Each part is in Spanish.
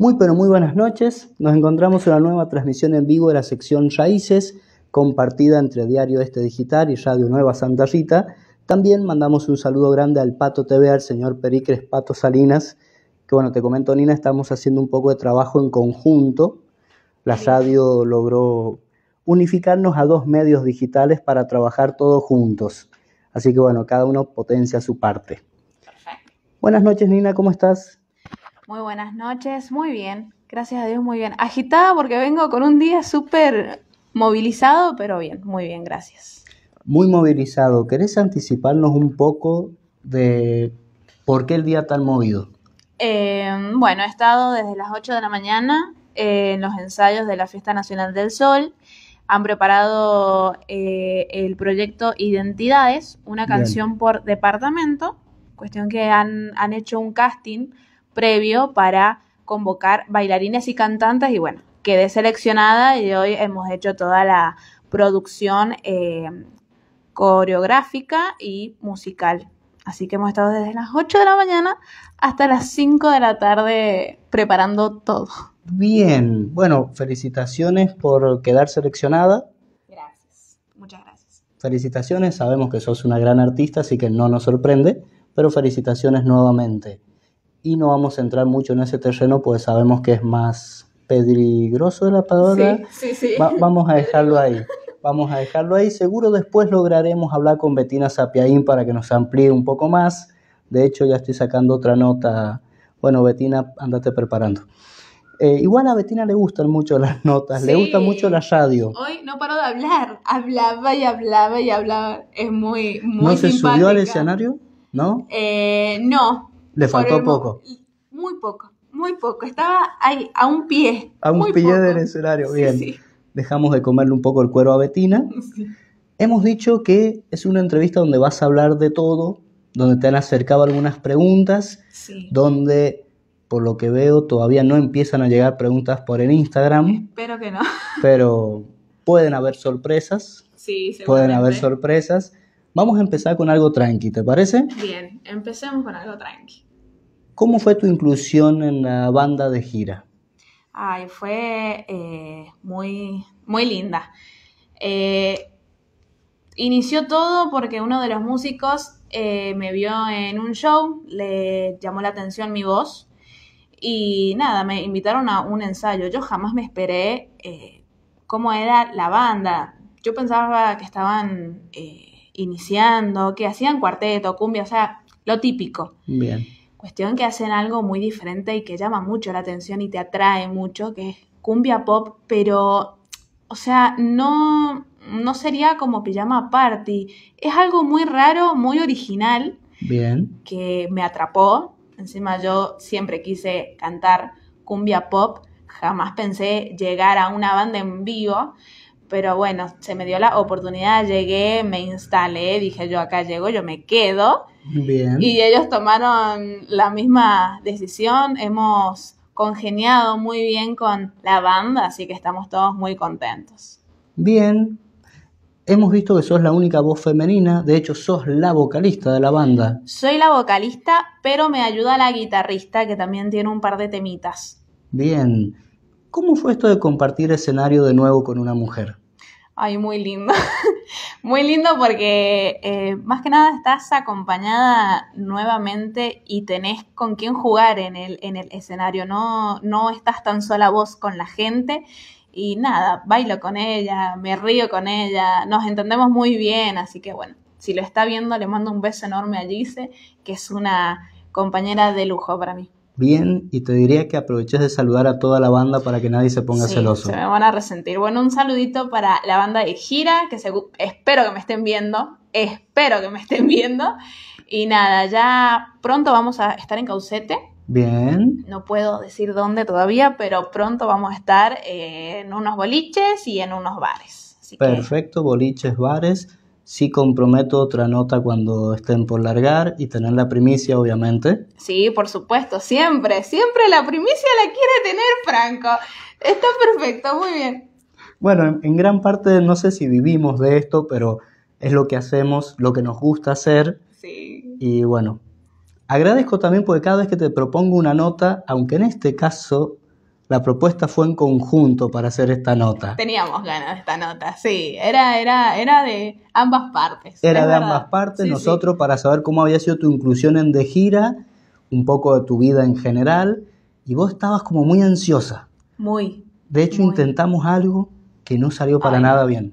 Muy pero muy buenas noches. Nos encontramos en la nueva transmisión en vivo de la sección Raíces, compartida entre Diario Este Digital y Radio Nueva Santa Rita. También mandamos un saludo grande al Pato TV, al señor Pericles Pato Salinas, que bueno, te comento Nina, estamos haciendo un poco de trabajo en conjunto. La radio logró unificarnos a dos medios digitales para trabajar todos juntos. Así que bueno, cada uno potencia su parte. Buenas noches Nina, ¿cómo estás? Muy buenas noches, muy bien, gracias a Dios, muy bien. Agitada porque vengo con un día súper movilizado, pero bien, muy bien, gracias. Muy movilizado, ¿querés anticiparnos un poco de por qué el día tan movido? Em, bueno, he estado desde las 8 de la mañana en los ensayos de la Fiesta Nacional del Sol. Han preparado eh, el proyecto Identidades, una canción por departamento, cuestión que han, han hecho un casting previo para convocar bailarines y cantantes y bueno, quedé seleccionada y hoy hemos hecho toda la producción eh, coreográfica y musical. Así que hemos estado desde las 8 de la mañana hasta las 5 de la tarde preparando todo. Bien, bueno, felicitaciones por quedar seleccionada. Gracias, muchas gracias. Felicitaciones, sabemos que sos una gran artista, así que no nos sorprende, pero felicitaciones nuevamente y no vamos a entrar mucho en ese terreno, pues sabemos que es más peligroso de la palabra. vamos a dejarlo ahí. Vamos a dejarlo ahí. Seguro después lograremos hablar con Betina Sapiaín para que nos amplíe un poco más. De hecho, ya estoy sacando otra nota. Bueno, Betina, andate preparando. Eh, igual a Betina le gustan mucho las notas, le gusta mucho la radio. Hoy no paró de hablar, hablaba y hablaba y hablaba. Es muy, muy ¿No se subió al escenario? ¿No? Eh, no, le faltó poco. Muy poco, muy poco. Estaba ahí, a un pie. A un pie del escenario, bien. Dejamos de comerle un poco el cuero a Betina. Hemos dicho que es una entrevista donde vas a hablar de todo, donde te han acercado algunas preguntas, donde por lo que veo, todavía no empiezan a llegar preguntas por el Instagram. Espero que no. Pero pueden haber sorpresas. Sí, Pueden haber sorpresas. Vamos a empezar con algo tranqui, ¿te parece? Bien, empecemos con algo tranqui. ¿Cómo fue tu inclusión en la banda de gira? Ay, fue eh, muy, muy linda. Eh, inició todo porque uno de los músicos eh, me vio en un show, le llamó la atención mi voz y nada, me invitaron a un ensayo. Yo jamás me esperé cómo era la banda. Yo pensaba que estaban iniciando, que hacían cuarteto, cumbia, o sea, lo típico. Bien. Cuestión que hacen algo muy diferente y que llama mucho la atención y te atrae mucho, que es cumbia pop, pero, o sea, no, no sería como pijama party. Es algo muy raro, muy original. Bien. Que me atrapó. Encima yo siempre quise cantar cumbia pop. Jamás pensé llegar a una banda en vivo pero bueno, se me dio la oportunidad, llegué, me instalé, dije yo acá llego, yo me quedo. Bien. Y ellos tomaron la misma decisión, hemos congeniado muy bien con la banda, así que estamos todos muy contentos. Bien. Hemos visto que sos la única voz femenina, de hecho sos la vocalista de la banda. Soy la vocalista, pero me ayuda la guitarrista que también tiene un par de temitas. Bien. ¿Cómo fue esto de compartir escenario de nuevo con una mujer? Ay, muy lindo. muy lindo porque eh, más que nada estás acompañada nuevamente y tenés con quién jugar en el, en el escenario. No, no estás tan sola vos con la gente. Y nada, bailo con ella, me río con ella, nos entendemos muy bien, así que bueno, si lo está viendo, le mando un beso enorme a Gise, que es una compañera de lujo para mí bien y te diría que aproveches de saludar a toda la banda para que nadie se ponga celoso. Se me van a resentir. Bueno, un saludito para la banda de Gira, que espero que me estén viendo, espero que me estén viendo. Y nada, ya pronto vamos a estar en Caucete. Bien. No puedo decir dónde todavía, pero pronto vamos a estar eh, en unos boliches y en unos bares. Perfecto, boliches, bares sí comprometo otra nota cuando estén por largar y tener la primicia, obviamente. Sí, por supuesto, siempre, siempre la primicia la quiere tener Franco. Está perfecto, muy bien. Bueno, en gran parte no sé si vivimos de esto, pero es lo que hacemos, lo que nos gusta hacer. Sí. Y bueno, agradezco también porque cada vez que te propongo una nota, aunque en este caso la propuesta fue en conjunto para hacer esta nota. Teníamos ganas de esta nota, sí, era, era, era de ambas partes. Era de ambas partes, nosotros para saber cómo había sido tu inclusión en De Gira, un poco de tu vida en general, y vos estabas como muy ansiosa. Muy. De hecho, intentamos algo que no salió para nada bien.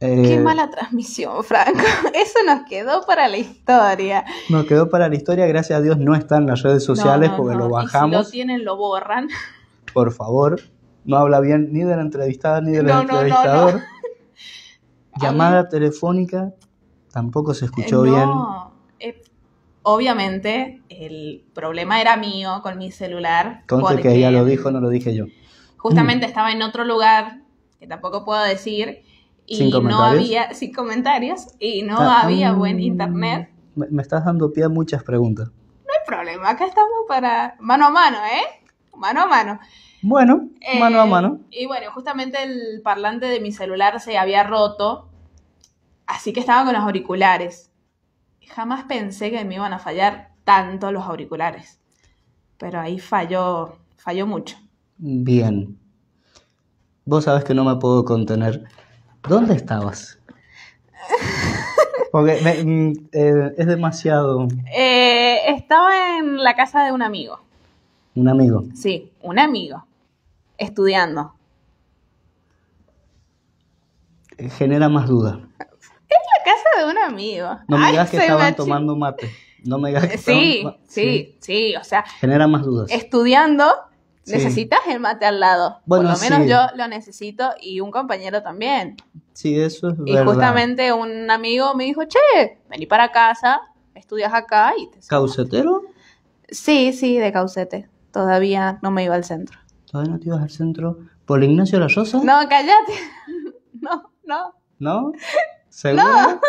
Qué eh, mala transmisión, Franco. Eso nos quedó para la historia. Nos quedó para la historia, gracias a Dios no está en las redes sociales porque lo bajamos. Y si lo tienen, lo borran. Por favor, no habla bien ni de la entrevistada ni del entrevistador. Llamada telefónica tampoco se escuchó eh, bien. Eh, obviamente, el problema era mío con mi celular. Entonces, que ella lo dijo, no lo dije yo. Justamente estaba en otro lugar, que tampoco puedo decir y sin no había, sin comentarios, y no ah, había buen mm, internet. Me, estás dando pie a muchas preguntas. No hay problema, acá estamos para mano a mano, ¿eh? Mano a mano. Bueno, eh, mano a mano. Y bueno, justamente el parlante de mi celular se había roto, así que estaba con los auriculares. Jamás pensé que me iban a fallar tanto los auriculares, pero ahí falló, falló mucho. Bien. Vos sabés que no me puedo contener. ¿Dónde estabas? Porque mm, eh, es demasiado. Eh, estaba en la casa de un amigo. Un amigo. Sí, un amigo. Estudiando. Genera más dudas. Es la casa de un amigo. No me digas que estaban tomando mate. No me digas que sí, estaban... sí, sí, sí, o sea. Genera más dudas. Estudiando Necesitas el mate al lado. Por lo menos yo lo necesito y un compañero también. Sí, eso es y verdad. Y justamente un amigo me dijo, che, vení para casa, estudias acá y te... ¿Caucetero? Sí, sí, de caucete. Todavía no me iba al centro. ¿Todavía no te ibas al centro? ¿Por Ignacio La No, cállate. No, no. ¿No? ¿Seguro? No.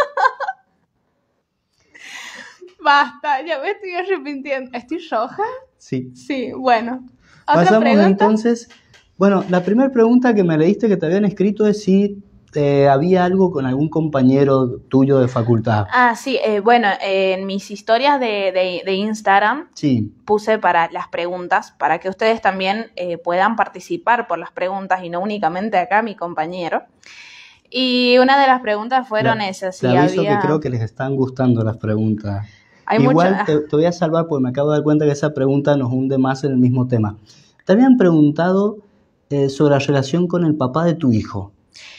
Basta, ya me estoy arrepintiendo. ¿Estoy roja? Sí. Sí, bueno. Pasamos entonces. Bueno, la primera pregunta que me leíste que te habían escrito es si eh, había algo con algún compañero tuyo de facultad. Ah, sí, eh, bueno, eh, en mis historias de, de, Instagram sí. puse para las preguntas, para que ustedes también puedan participar por las preguntas y no únicamente acá mi compañero. Y una de las preguntas fueron esas. Si te que creo que les están gustando las preguntas. Igual ah. te, voy a salvar porque me acabo de dar cuenta que esa pregunta nos hunde más en el mismo tema. Te habían preguntado eh, sobre la relación con el papá de tu hijo.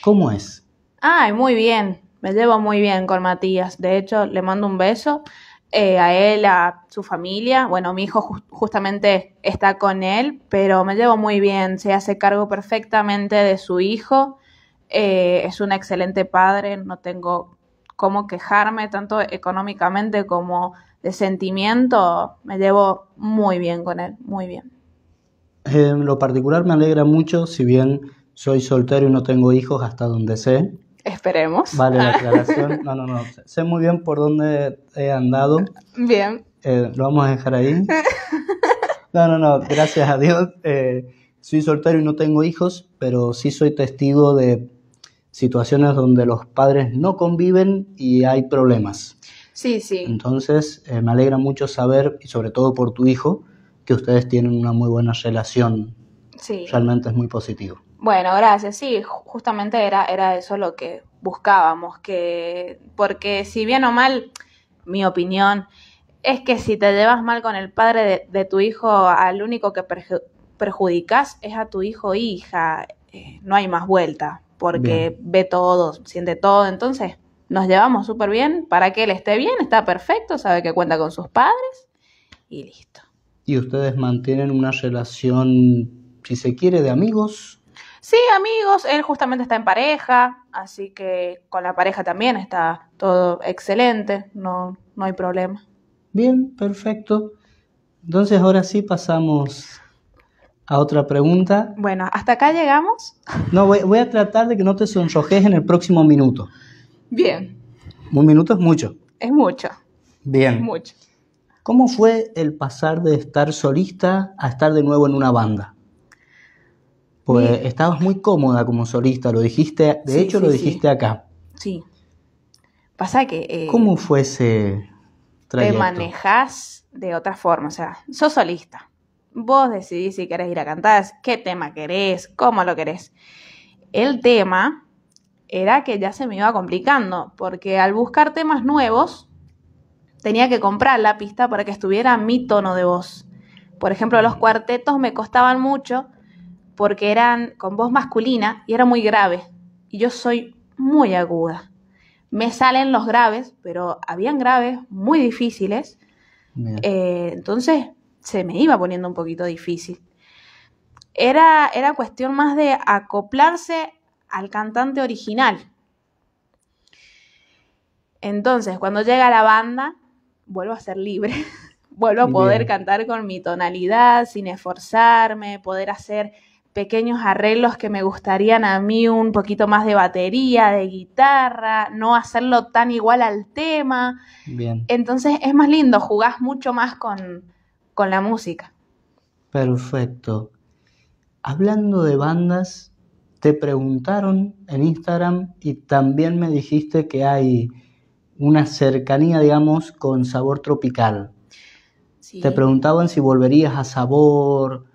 ¿Cómo es? Ay, muy bien. Me llevo muy bien con Matías. De hecho, le mando un beso eh, a él, a su familia. Bueno, mi hijo justamente está con él, pero me llevo muy bien. Se hace cargo perfectamente de su hijo. Eh, es un excelente padre. No tengo cómo quejarme, tanto económicamente como de sentimiento, me llevo muy bien con él, muy bien. En lo particular me alegra mucho, si bien soy soltero y no tengo hijos hasta donde sé. Esperemos. Vale, la aclaración. No, no, no. Sé muy bien por dónde he andado. Bien. Eh, lo vamos a dejar ahí. No, no, no. Gracias a Dios. Eh, soy soltero y no tengo hijos, pero sí soy testigo de situaciones donde los padres no conviven y hay problemas. Sí, sí. Entonces, eh, me alegra mucho saber, y sobre todo por tu hijo, que ustedes tienen una muy buena relación. Sí. Realmente es muy positivo. Bueno, gracias. Sí, justamente era, era eso lo que buscábamos, que porque si bien o mal, mi opinión es que si te llevas mal con el padre de, tu hijo, al único que perjudicas es a tu hijo o hija, eh, no hay más vuelta porque ve todo, siente todo, entonces nos llevamos súper bien, para que él esté bien, está perfecto, sabe que cuenta con sus padres y listo. ¿Y ustedes mantienen una relación, si se quiere, de amigos? Sí, amigos, él justamente está en pareja, así que con la pareja también está todo excelente, no, no hay problema. Bien, perfecto. Entonces ahora sí pasamos a otra pregunta. Bueno, ¿hasta acá llegamos? No, voy, a tratar de que no te sonrojes en el próximo minuto. Bien. Un minuto es mucho. Es mucho. Bien. Es mucho. ¿Cómo fue el pasar de estar solista a estar de nuevo en una banda? Pues estabas muy cómoda como solista, lo dijiste, de hecho lo dijiste acá. Sí. Pasa que... Eh, ¿Cómo fue ese trayecto? Te manejas de otra forma, o sea, sos solista Vos decidís si querés ir a cantar, qué tema querés, cómo lo querés. El tema era que ya se me iba complicando, porque al buscar temas nuevos, tenía que comprar la pista para que estuviera mi tono de voz. Por ejemplo, los cuartetos me costaban mucho porque eran con voz masculina y era muy grave. Y yo soy muy aguda. Me salen los graves, pero habían graves muy difíciles. Eh, entonces se me iba poniendo un poquito difícil. Era, era cuestión más de acoplarse al cantante original. Entonces, cuando llega la banda, vuelvo a ser libre, vuelvo a poder cantar con mi tonalidad, sin esforzarme, poder hacer pequeños arreglos que me gustarían a mí un poquito más de batería, de guitarra, no hacerlo tan igual al tema. Entonces es más lindo, jugás mucho más con, con la música. Perfecto. Hablando de bandas, te preguntaron en Instagram y también me dijiste que hay una cercanía, digamos, con sabor tropical. Te preguntaban si volverías a sabor.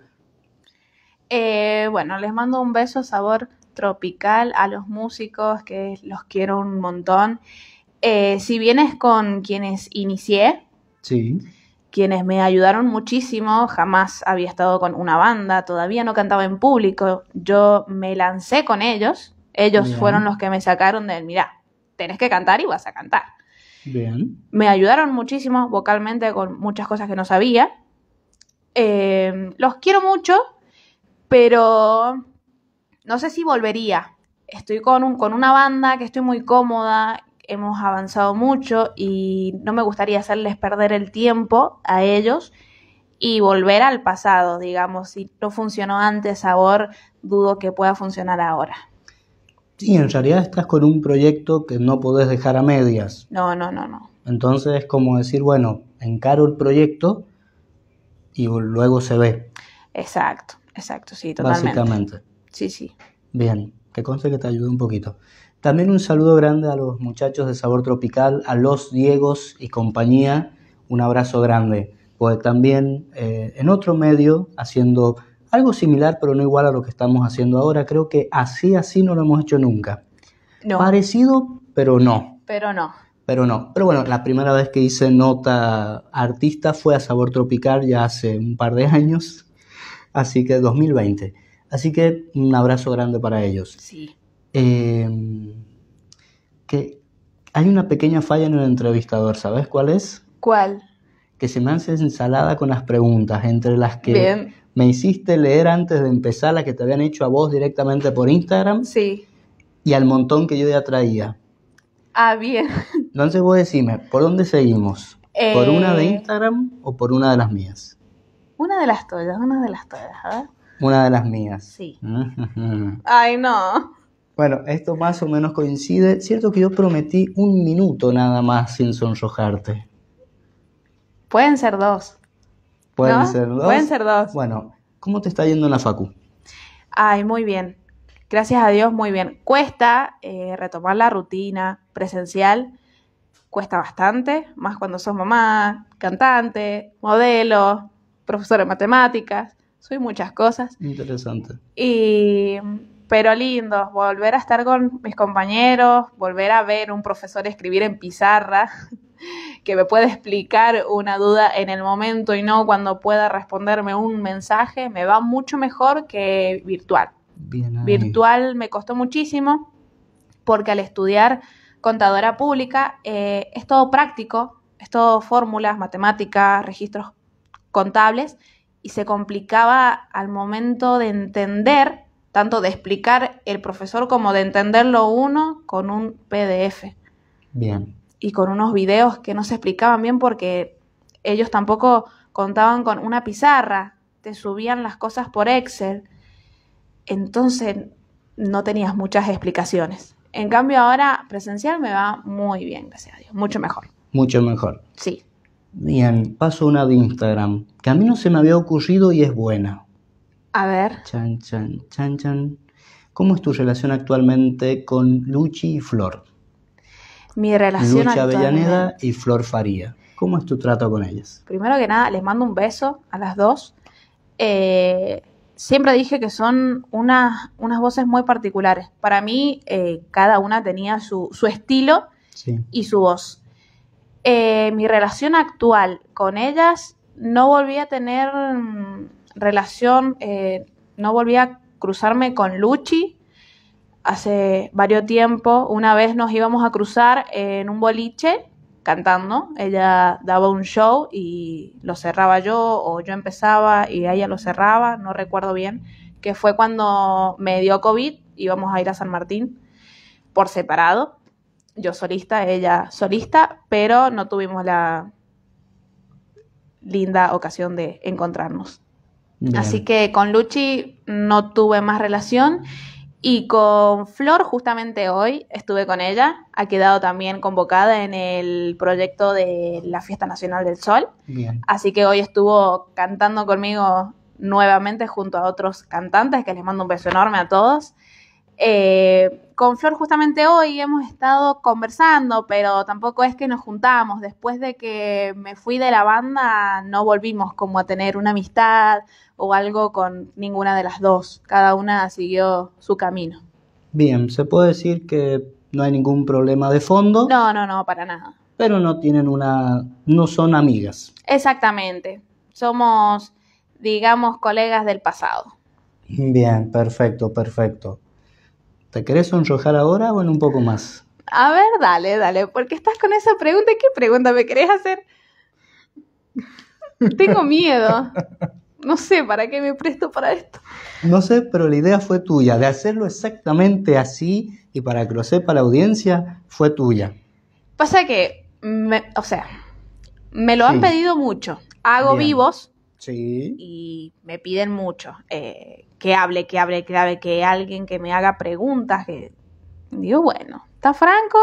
Eh, bueno, les mando un beso a sabor tropical, a los músicos, que los quiero un montón. Eh, si vienes con quienes inicié, sí quienes me ayudaron muchísimo. Jamás había estado con una banda, todavía no cantaba en público. Yo me lancé con ellos. Ellos fueron los que me sacaron del, mira, tenés que cantar y vas a cantar. Me ayudaron muchísimo vocalmente con muchas cosas que no sabía. Eh, los quiero mucho, pero no sé si volvería. Estoy con, un, con una banda que estoy muy cómoda, hemos avanzado mucho y no me gustaría hacerles perder el tiempo a ellos y volver al pasado, digamos, si no funcionó antes ahora dudo que pueda funcionar ahora. Sí, en realidad estás con un proyecto que no podés dejar a medias. No, no, no, no. Entonces es como decir, bueno, encaro el proyecto y luego se ve. Exacto, exacto, sí, totalmente. Básicamente. Sí, sí. Bien, que conste que te ayude un poquito. También un saludo grande a los muchachos de Sabor Tropical, a los Diegos y compañía, un abrazo grande, pues también eh, en otro medio haciendo algo similar pero no igual a lo que estamos haciendo ahora, creo que así así no lo hemos hecho nunca. No. Parecido, pero no. Pero no. Pero no. Pero bueno, la primera vez que hice nota artista fue a Sabor Tropical ya hace un par de años, así que 2020. Así que un abrazo grande para ellos. Sí eh, que hay una pequeña falla en el entrevistador, ¿sabes cuál es? ¿Cuál? Que se me hace ensalada con las preguntas, entre las que me hiciste leer antes de empezar, las que te habían hecho a vos directamente por Instagram. Sí. Y al montón que yo ya traía. Ah, bien. Entonces vos decime, ¿por dónde seguimos? ¿Por una de eh, Instagram o por una de las mías? Una de las tuyas, una de las tuyas, a Una de las mías. Sí. Ay, no. Bueno, esto más o menos coincide. Cierto que yo prometí un minuto nada más sin sonrojarte. Pueden ser dos. ¿Pueden ser dos? Pueden ser dos. Bueno, ¿cómo te está yendo en la facu? Ay, muy bien. Gracias a Dios, muy bien. Cuesta eh, retomar la rutina presencial. Cuesta bastante, más cuando sos mamá, cantante, modelo, profesora de matemáticas. Soy muchas cosas. Interesante. Y pero lindo, volver a estar con mis compañeros, volver a ver un profesor escribir en pizarra que me puede explicar una duda en el momento y no cuando pueda responderme un mensaje, me va mucho mejor que virtual. virtual me costó muchísimo porque al estudiar contadora pública eh, es todo práctico, es todo fórmulas, matemáticas, registros contables y se complicaba al momento de entender tanto de explicar el profesor como de entenderlo uno con un PDF. Bien. Y con unos videos que no se explicaban bien porque ellos tampoco contaban con una pizarra, te subían las cosas por Excel. Entonces no tenías muchas explicaciones. En cambio ahora presencial me va muy bien, gracias a Dios, mucho mejor. Mucho mejor. Sí. Bien, paso una de Instagram, que a mí no se me había ocurrido y es buena. A ver. Chan, chan, chan, chan. ¿Cómo es tu relación actualmente con Luchi y Flor? Mi relación Lucha Avellaneda y Flor Faría. ¿Cómo es tu trato con ellas? Primero que nada, les mando un beso a las dos. Eh, siempre dije que son unas, unas voces muy particulares. Para mí, eh, cada una tenía su, su estilo y su voz. Eh, mi relación actual con ellas no volví a tener mm, relación, eh, no volví a cruzarme con Luchi hace varios tiempo. Una vez nos íbamos a cruzar en un boliche cantando. Ella daba un show y lo cerraba yo o yo empezaba y ella lo cerraba, no recuerdo bien, que fue cuando me dio COVID, íbamos a ir a San Martín por separado. Yo solista, ella solista, pero no tuvimos la linda ocasión de encontrarnos. Así que con Luchi no tuve más relación. Y con Flor, justamente hoy estuve con ella, ha quedado también convocada en el proyecto de la Fiesta Nacional del Sol. Así que hoy estuvo cantando conmigo nuevamente junto a otros cantantes, que les mando un beso enorme a todos. Eh, con Flor justamente hoy hemos estado conversando, pero tampoco es que nos juntamos. Después de que me fui de la banda, no volvimos como a tener una amistad, o algo con ninguna de las dos. Cada una siguió su camino. Bien, se puede decir que no hay ningún problema de fondo. No, no, no, para nada. Pero no tienen una, no son amigas. Exactamente, somos, digamos, colegas del pasado. Bien, perfecto, perfecto. ¿Te querés sonrojar ahora o en un poco más? A ver, dale, dale, porque estás con esa pregunta. ¿Qué pregunta me querés hacer? Tengo miedo. no sé para qué me presto para esto. No sé, pero la idea fue tuya, de hacerlo exactamente así y para que lo sepa la audiencia, fue tuya. Pasa que, me, o sea, me lo han pedido mucho. Hago vivos sí. y me piden mucho. Eh, que hable, que hable, que hable, que alguien que me haga preguntas. Que... Digo, bueno, ¿está Franco?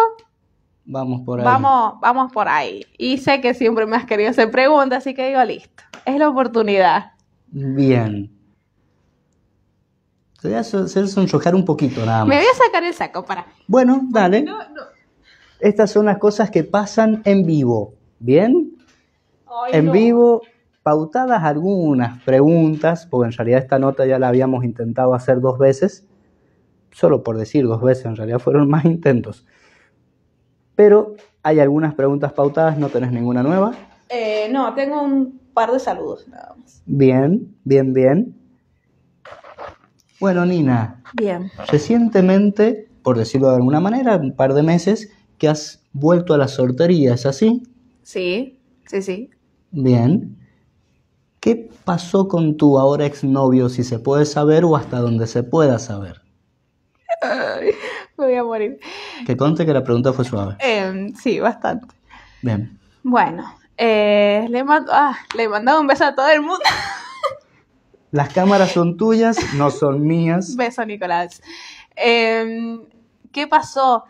Vamos por ahí. Vamos, vamos por ahí. Y sé que siempre me has querido hacer preguntas, así que digo, listo, es la oportunidad. Bien. Te voy a hacer un poquito nada más. Me voy a sacar el saco, para. Bueno, dale. Estas son las cosas que pasan en vivo. ¿Bien? en vivo, pautadas algunas preguntas, porque en realidad esta nota ya la habíamos intentado hacer dos veces. Solo por decir dos veces, en realidad fueron más intentos. Pero hay algunas preguntas pautadas, no tenés ninguna nueva. Eh, no, tengo un par de saludos Bien, bien, bien. Bueno, Nina. Bien. Recientemente, por decirlo de alguna manera, un par de meses que has vuelto a las ¿es así? Sí, sí, sí. Bien. ¿Qué pasó con tu ahora exnovio, si se puede saber o hasta donde se pueda saber? me voy a morir. Que conte que la pregunta fue suave. Em, sí, bastante. Bien. Bueno, eh, le, he ah, le mandaba un beso a todo el mundo. Las cámaras son tuyas, no son mías. Beso, Nicolás. Em, ¿Qué pasó?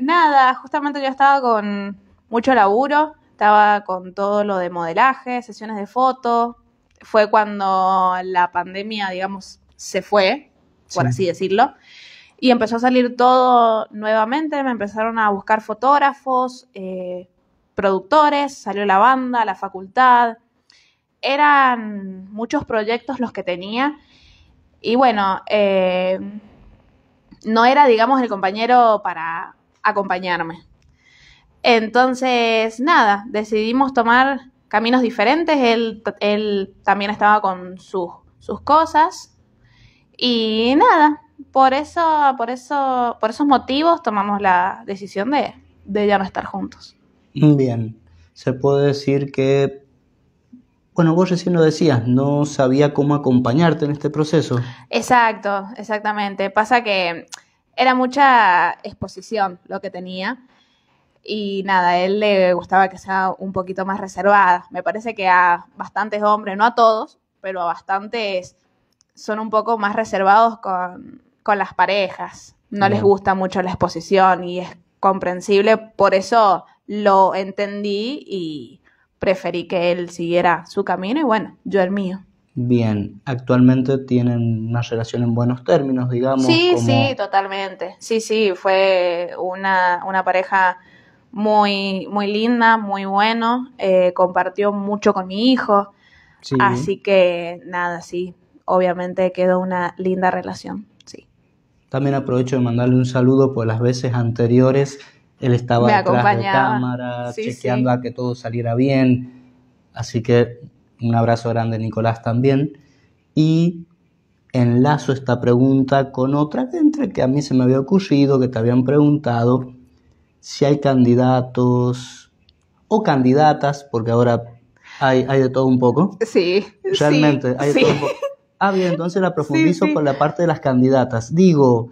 Nada, justamente yo estaba con mucho laburo, estaba con todo lo de modelaje, sesiones de fotos Fue cuando la pandemia, digamos, se fue, por así decirlo. Y empezó a salir todo nuevamente, me empezaron a buscar fotógrafos, eh, productores, salió la banda, la facultad. Eran muchos proyectos los que tenía. Y bueno, eh, no era, digamos, el compañero para acompañarme. Entonces, nada, decidimos tomar caminos diferentes. Él, también estaba con sus, sus cosas. Y nada, por eso, por eso, por esos motivos tomamos la decisión de ya no estar juntos. Bien, se puede decir que, bueno, vos recién lo decías, no sabía cómo acompañarte en este proceso. Exacto, exactamente. Pasa que era mucha exposición lo que tenía y nada, a él le gustaba que sea un poquito más reservada. Me parece que a bastantes hombres, no a todos, pero a bastantes son un poco más reservados con, con las parejas. No les gusta mucho la exposición y es comprensible. Por eso lo entendí y preferí que él siguiera su camino y bueno, yo el mío. Bien, actualmente tienen una relación en buenos términos, digamos. Sí, sí, totalmente. Sí, sí, fue una, pareja muy, muy linda, muy bueno, eh, compartió mucho con mi hijo, así que nada, sí, obviamente quedó una linda relación, sí. También aprovecho de mandarle un saludo por las veces anteriores él estaba detrás de cámara, chequeando a que todo saliera bien. Así que un abrazo grande, Nicolás, también. Y enlazo esta pregunta con otra que entre que a mí se me había ocurrido, que te habían preguntado si hay candidatos o candidatas, porque ahora hay, hay de todo un poco. Sí. Realmente, hay de todo un poco. Ah, bien, entonces la profundizo con la parte de las candidatas. Digo,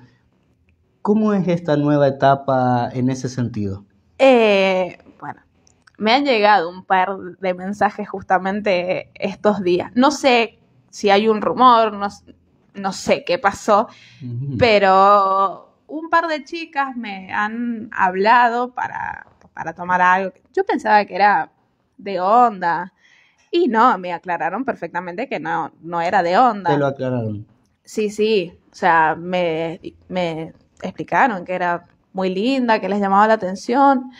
¿Cómo es esta nueva etapa en ese sentido? Eh, bueno, me han llegado un par de mensajes justamente estos días. No sé si hay un rumor, no, sé qué pasó, pero un par de chicas me han hablado para, tomar algo. Yo pensaba que era de onda. Y no, me aclararon perfectamente que no, no era de onda. Te lo aclararon. Sí, sí. O sea, me, me explicaron que era muy linda, que les llamaba la atención.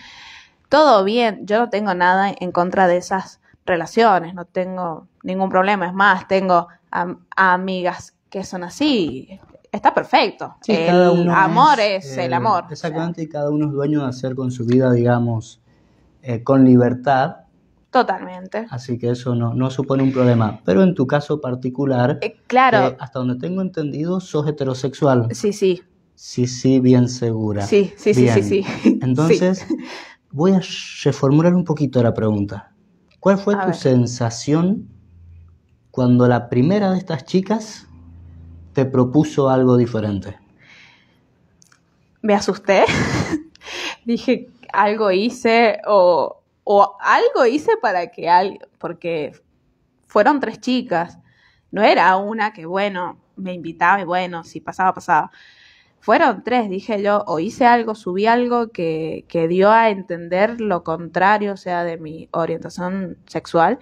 Todo bien, yo no tengo nada en contra de esas relaciones, no tengo ningún problema. Es más, tengo amigas que son así. Está perfecto. el amor es, el, eh, amor. Exactamente, cada uno es dueño de hacer con su vida, digamos, eh, con libertad. Totalmente. Así que eso no, no supone un problema. Pero en tu caso particular, eh, claro. hasta donde tengo entendido, sos heterosexual. Sí, sí. Sí, sí, bien segura. Sí, sí, sí, sí, sí, Entonces, voy a reformular un poquito la pregunta. ¿Cuál fue tu sensación cuando la primera de estas chicas te propuso algo diferente? Me asusté. Dije, algo hice o, o, algo hice para que alguien, porque fueron tres chicas. No era una que, bueno, me invitaba y bueno, si pasaba, pasaba fueron tres, dije yo, o hice algo, subí algo que, que dio a entender lo contrario, o sea, de mi orientación sexual.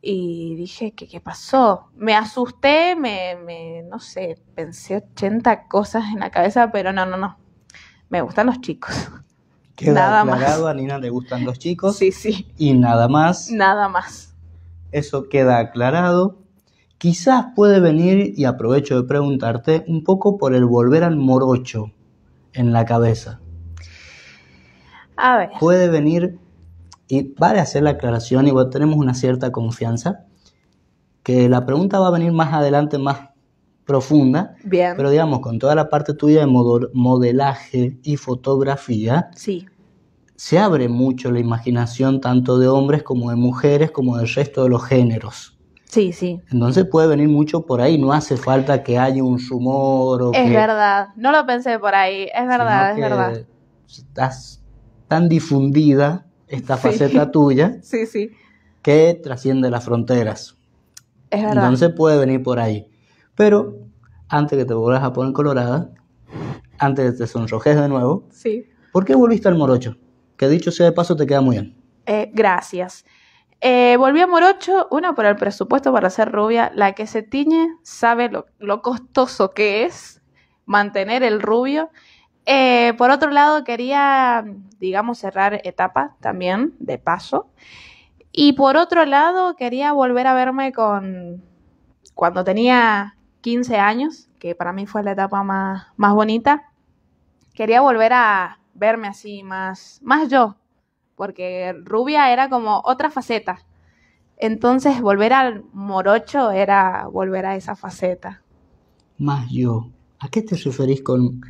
Y dije, ¿qué, qué pasó? Me asusté, me, me, no sé, pensé 80 cosas en la cabeza, pero no, no, no. Me gustan los chicos. Queda nada aclarado, más. a Nina le gustan los chicos. Sí, sí. Y nada más. Nada más. Eso queda aclarado quizás puede venir, y aprovecho de preguntarte, un poco por el volver al morocho en la cabeza. A ver. Puede venir, y vale hacer la aclaración, igual tenemos una cierta confianza, que la pregunta va a venir más adelante, más profunda. Bien. Pero digamos, con toda la parte tuya de modelaje y fotografía. Sí. Se abre mucho la imaginación tanto de hombres como de mujeres, como del resto de los géneros. Sí, sí. Entonces puede venir mucho por ahí, no hace falta que haya un sumo o Es verdad, no lo pensé por ahí, es verdad, es verdad. Estás tan difundida esta faceta tuya. sí, sí. Que trasciende las fronteras. Es verdad. Entonces puede venir por ahí. Pero antes que te vuelvas a poner colorada, antes que te sonrojes de nuevo. Sí. ¿Por qué volviste al morocho? Que dicho sea de paso te queda muy bien. Eh, gracias. Eh, volví a Morocho, una por el presupuesto para ser rubia, la que se tiñe sabe lo, costoso que es mantener el rubio. Eh, por otro lado, quería, digamos, cerrar etapas también, de paso. Y por otro lado, quería volver a verme con cuando tenía 15 años, que para mí fue la etapa más, bonita. Quería volver a verme así, más, más yo, porque rubia era como otra faceta. Entonces volver al morocho era volver a esa faceta. Más yo. ¿A qué te referís con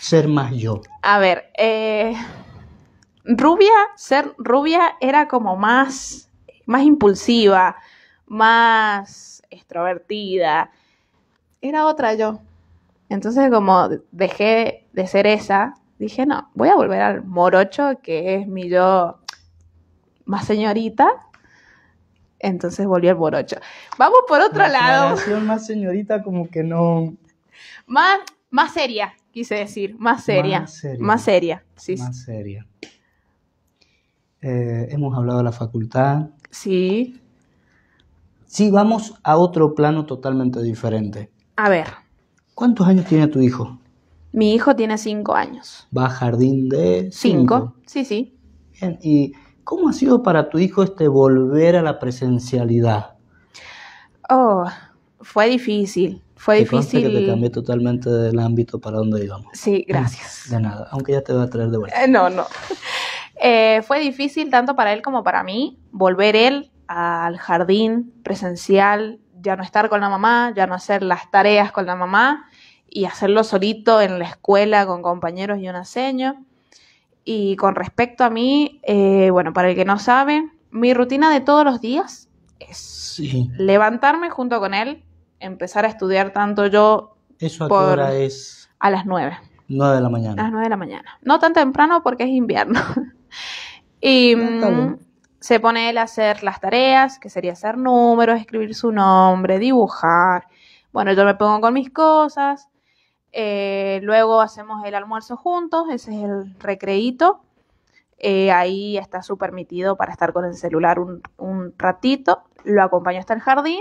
ser más yo? A ver, eh, rubia, ser rubia era como más, más impulsiva, más extrovertida. Era otra yo. Entonces como dejé de ser esa, dije, no, voy a volver al morocho, que es mi yo más señorita. Entonces volvió el borocho. Vamos por otro lado. más señorita como que no... Más, más seria, quise decir. Más seria. Más seria. Más seria, sí. Más seria. Eh, hemos hablado de la facultad. Sí. Sí, vamos a otro plano totalmente diferente. A ver. ¿Cuántos años tiene tu hijo? Mi hijo tiene cinco años. Va a jardín de cinco. cinco. Sí, sí. Bien, y ¿Cómo ha sido para tu hijo este volver a la presencialidad? Oh, fue difícil. Fue difícil. Que te cambié totalmente del ámbito para donde íbamos. Sí, gracias. De nada, aunque ya te voy a traer de vuelta. Eh, no, no. Eh, fue difícil tanto para él como para mí volver él al jardín presencial, ya no estar con la mamá, ya no hacer las tareas con la mamá y hacerlo solito en la escuela con compañeros y un aseño. Y con respecto a mí, eh, bueno, para el que no sabe, mi rutina de todos los días es levantarme junto con él, empezar a estudiar tanto yo. ¿Eso a es? A las nueve nueve de la mañana. A las nueve de la mañana. No tan temprano porque es invierno. y mm, se pone él a hacer las tareas, que sería hacer números, escribir su nombre, dibujar. Bueno, yo me pongo con mis cosas. Eh, luego hacemos el almuerzo juntos, ese es el recreito eh, ahí está su permitido para estar con el celular un, ratito. Lo acompaño hasta el jardín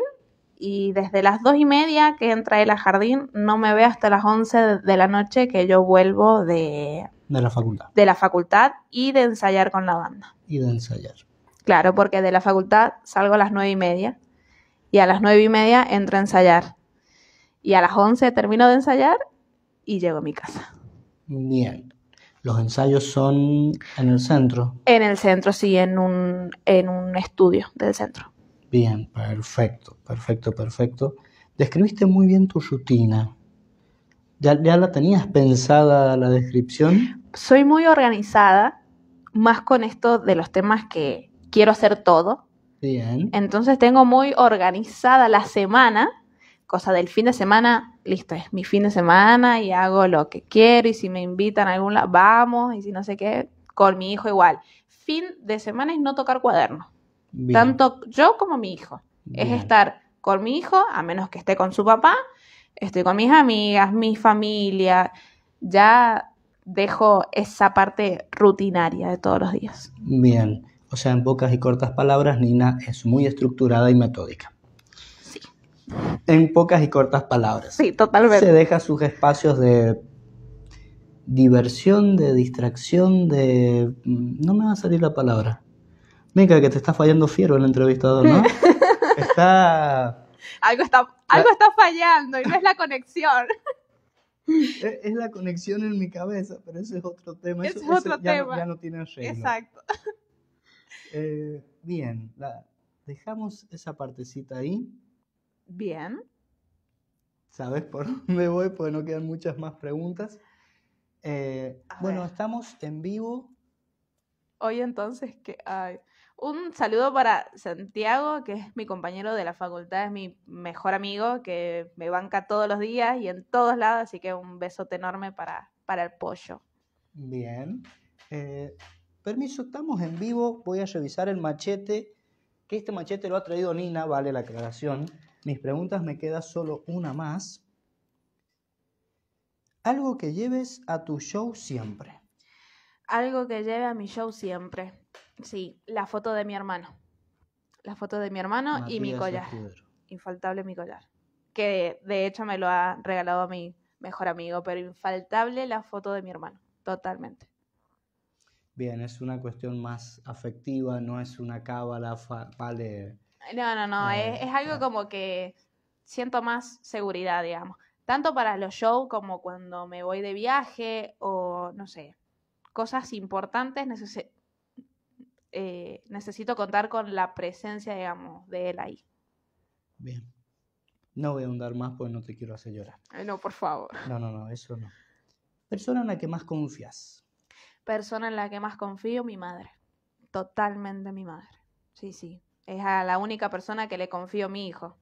y desde las dos y media que entra en el jardín no me ve hasta las once de la noche que yo vuelvo de, la facultad. De la facultad y de ensayar con la banda. Y de ensayar. Claro, porque de la facultad salgo a las nueve y media y a las nueve y media entro a ensayar. Y a las once termino de ensayar y llego a mi casa. Bien. ¿Los ensayos son en el centro? En el centro, sí, en un, en un estudio del centro. Bien, perfecto, perfecto, perfecto. Describiste muy bien tu rutina. ¿Ya, ya la tenías pensada la descripción? Soy muy organizada, más con esto de los temas que quiero hacer todo. Bien. Entonces tengo muy organizada la semana cosa del fin de semana, listo, es mi fin de semana y hago lo que quiero y si me invitan a algún lado, vamos y si no sé qué, con mi hijo igual. Fin de semana es no tocar cuadernos, tanto yo como mi hijo. Es estar con mi hijo, a menos que esté con su papá, estoy con mis amigas, mi familia, ya dejo esa parte rutinaria de todos los días. Bien, o sea, en pocas y cortas palabras, Nina es muy estructurada y metódica. En pocas y cortas palabras. Sí, totalmente. Se deja sus espacios de diversión, de distracción, de... Mm, no me va a salir la palabra. Mica, que te está fallando fiero el entrevistador, ¿no? está... Algo está, algo está fallando y no es la conexión. es la conexión en mi cabeza, pero ese es otro tema. Eso, es otro tema. Ya, no tiene arreglo. Exacto. Eh, bien, dejamos esa partecita ahí. Bien. ¿Sabes por dónde voy? Porque no quedan muchas más preguntas. Eh, bueno, estamos en vivo. Hoy entonces, que hay? Un saludo para Santiago, que es mi compañero de la facultad, es mi mejor amigo, que me banca todos los días y en todos lados, así que un besote enorme para, para el pollo. Bien. Eh, permiso, estamos en vivo, voy a revisar el machete, que este machete lo ha traído Nina, vale la aclaración mis preguntas me queda solo una más. Algo que lleves a tu show siempre. Algo que lleve a mi show siempre. Sí, la foto de mi hermano. La foto de mi hermano y mi collar. Infaltable mi collar. Que de hecho me lo ha regalado a mi mejor amigo, pero infaltable la foto de mi hermano. Totalmente. Bien, es una cuestión más afectiva, no es una cábala, vale no, no, no, ah, es, es, algo ah. como que siento más seguridad, digamos. Tanto para los shows como cuando me voy de viaje o, no sé, cosas importantes eh, necesito contar con la presencia, digamos, de él ahí. Bien. No voy a ahondar más porque no te quiero hacer llorar. no, por favor. No, no, no, eso no. Persona en la que más confías. Persona en la que más confío, mi madre. Totalmente mi madre. Sí, sí. Es a la única persona que le confío mi hijo.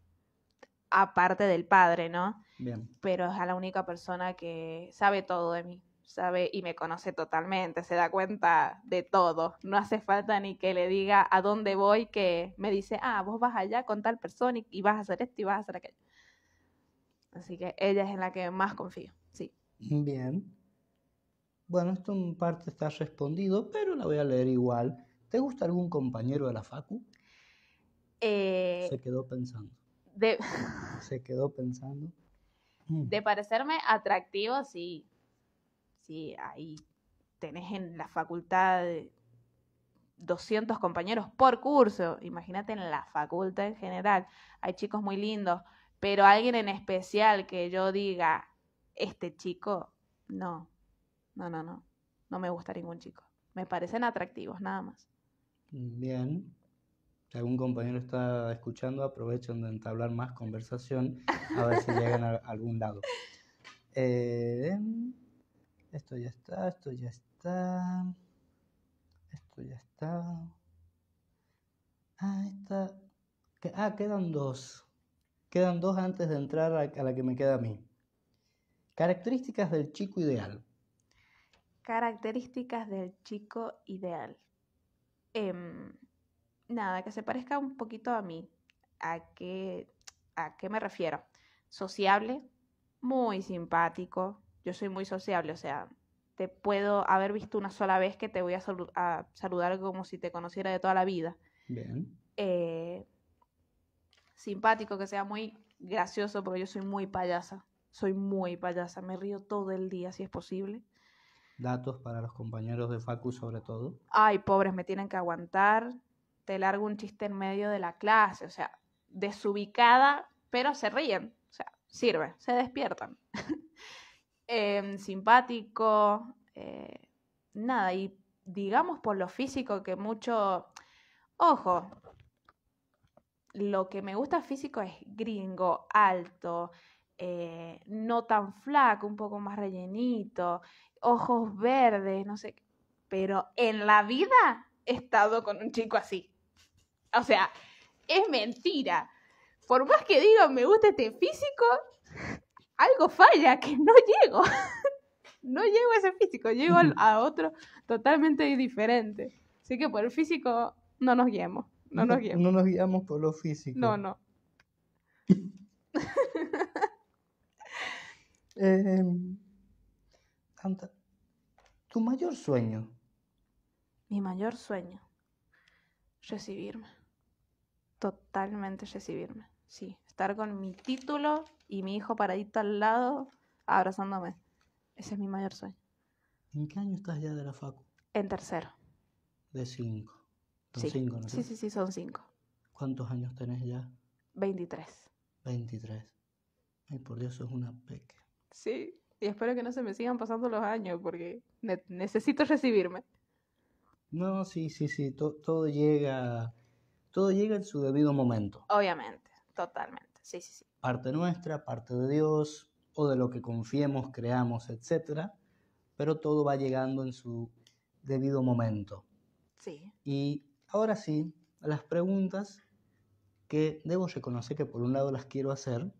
Aparte del padre, ¿no? Bien. Pero es a la única persona que sabe todo de mí. Sabe y me conoce totalmente, se da cuenta de todo. No hace falta ni que le diga a dónde voy, que me dice, ah, vos vas allá con tal persona y, vas a hacer esto y vas a hacer aquello. Así que ella es en la que más confío, sí. Bien. Bueno, esto en parte está respondido, pero la voy a leer igual. ¿Te gusta algún compañero de la Facu? Eh, se quedó pensando. De, se quedó pensando. Mm. De parecerme atractivo, sí. Sí, ahí tenés en la facultad 200 compañeros por curso. Imagínate en la facultad en general. Hay chicos muy lindos, pero alguien en especial que yo diga, este chico, no. No, no, no. No me gusta ningún chico. Me parecen atractivos, nada más. Bien si algún compañero está escuchando, aprovechen de entablar más conversación a ver si llegan a algún lado. Eh, em, esto ya está, esto ya está. Esto ya está. Ah, está. Ah, quedan dos. Quedan dos antes de entrar a la que me queda a mí. Características del chico ideal. Características del chico ideal. Em, nada, que se parezca un poquito a mí. ¿A qué, a qué me refiero? Sociable, muy simpático. Yo soy muy sociable, o sea, te puedo haber visto una sola vez que te voy a, saludar como si te conociera de toda la vida. Bien. Eh, simpático, que sea muy gracioso, porque yo soy muy payasa. Soy muy payasa, me río todo el día si es posible datos para los compañeros de Facu sobre todo. Ay, pobres, me tienen que aguantar te largo un chiste en medio de la clase, o sea, desubicada, pero se ríen, o sea, sirve, se despiertan. Em, simpático, eh, nada, y digamos por lo físico que mucho, ojo, lo que me gusta físico es gringo, alto, eh, no tan flaco, un poco más rellenito, ojos verdes, no sé, pero en la vida he estado con un chico así. O sea, es mentira. Por más que digo, me gusta este físico, algo falla, que no llego. no llego a ese físico, llego a otro totalmente diferente. Así que por el físico no nos guiamos. No, nos guiamos. No nos por lo físico. No, no. Em, tu mayor sueño. Mi mayor sueño. Recibirme totalmente recibirme. Sí, estar con mi título y mi hijo paradito al lado, abrazándome. Ese es mi mayor sueño. ¿En qué año estás ya de la facu? En tercero. De cinco. sí. Sí, sí, son cinco. ¿Cuántos años tenés ya? 23. 23. Ay, por Dios, es una peque. Sí, y espero que no se me sigan pasando los años porque necesito recibirme. No, sí, sí, sí, todo llega todo llega en su debido momento. Obviamente, totalmente. Sí, sí, sí. Parte nuestra, parte de Dios o de lo que confiemos, creamos, etc. Pero todo va llegando en su debido momento. Sí. Y ahora sí, las preguntas que debo reconocer que por un lado las quiero hacer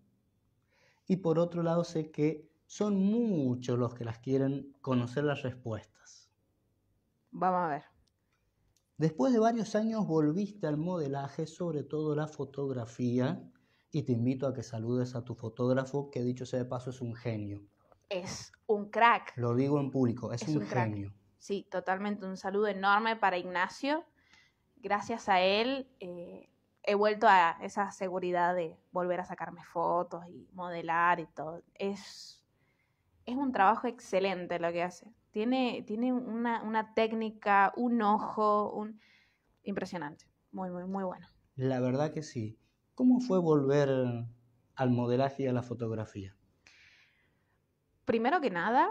y por otro lado sé que son muchos los que las quieren conocer las respuestas. Vamos a ver. Después de varios años volviste al modelaje, sobre todo la fotografía, y te invito a que saludes a tu fotógrafo, que dicho sea de paso es un genio. Es un crack. Lo digo en público, es, un, genio. Sí, totalmente. Un saludo enorme para Ignacio. Gracias a él eh, he vuelto a esa seguridad de volver a sacarme fotos y modelar y todo. Es, es un trabajo excelente lo que hace tiene, una, técnica, un ojo, impresionante, muy, muy, muy bueno. La verdad que sí. ¿Cómo fue volver al modelaje y a la fotografía? Primero que nada,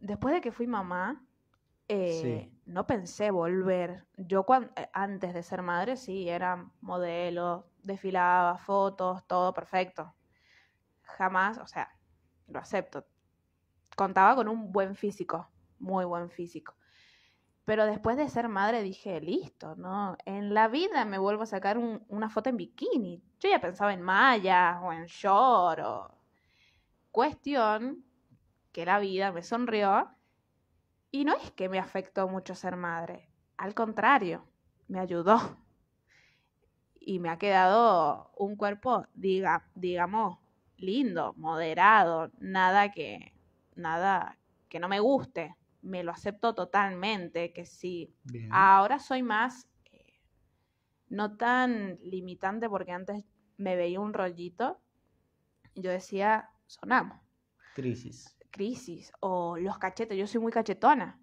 después de que fui mamá, eh, no pensé volver. Yo eh, antes de ser madre, sí, era modelo, desfilaba, fotos, todo perfecto. Jamás, o sea, lo acepto. Contaba con un buen físico, muy buen físico. Pero después de ser madre dije, listo, ¿no? En la vida me vuelvo a sacar una foto en bikini. Yo ya pensaba en mallas o en short Cuestión que la vida me sonrió y no es que me afectó mucho ser madre. Al contrario, me ayudó. Y me ha quedado un cuerpo, diga, digamos, lindo, moderado, nada que, nada que no me guste me lo acepto totalmente, que sí. Ahora soy más, eh, no tan limitante porque antes me veía un rollito y yo decía, sonamos. Crisis. Crisis. O los cachetes, yo soy muy cachetona.